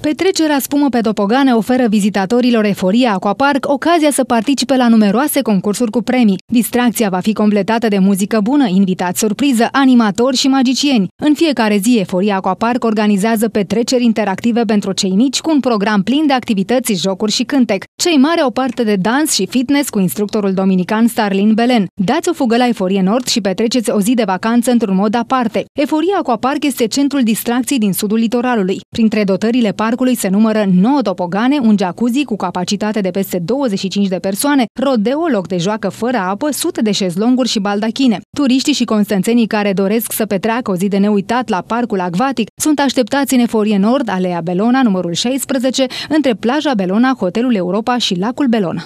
Petrecerea Spumă pe Topogane oferă vizitatorilor Eforia Aquapark ocazia să participe la numeroase concursuri cu premii. Distracția va fi completată de muzică bună, invitați surpriză, animatori și magicieni. În fiecare zi, Eforia Aquapark organizează petreceri interactive pentru cei mici cu un program plin de activități, jocuri și cântec. Cei mari au parte de dans și fitness cu instructorul dominican Starlin Belen. Dați o fugă la Eforie Nord și petreceți o zi de vacanță într-un mod aparte. Eforia Aquapark este centrul distracției din sudul litoralului. Printre dotările parc parcului se numără 9 topogane, un jacuzzi cu capacitate de peste 25 de persoane, rodeo, loc de joacă fără apă, sute de șezlonguri și baldachine. Turiștii și constanțenii care doresc să petreacă o zi de neuitat la parcul acvatic sunt așteptați în Eforie Nord, Alea Belona, numărul 16, între plaja Belona, Hotelul Europa și Lacul Belona.